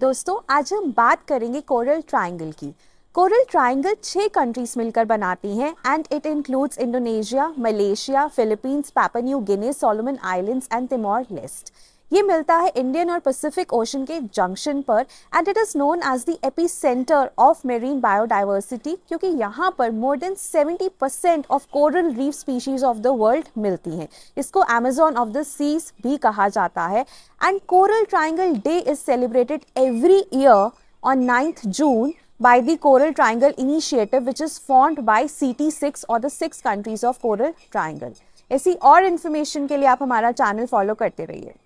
दोस्तों आज हम बात करेंगे कोरल ट्राइंगल की कोरल ट्राइंगल छह कंट्रीज मिलकर बनाती हैं and it includes Indonesia Malaysia Philippines Papua New Guinea Solomon Islands and Timor Leste ये मिलता है इंडियन और पैसिफिक ओशन के जंक्शन पर and it is known as the epicentre of marine biodiversity क्योंकि यहाँ पर more than 70 percent of coral reef species of the world मिलती हैं इसको अमेजोन ऑफ द सीज भी कहा जाता है and coral triangle day is celebrated every year on ninth June by the Coral Triangle Initiative which is formed by CT6 or the six countries of Coral Triangle. ऐसी और information के लिए आप हमारा चैनल फॉलो करते रहिए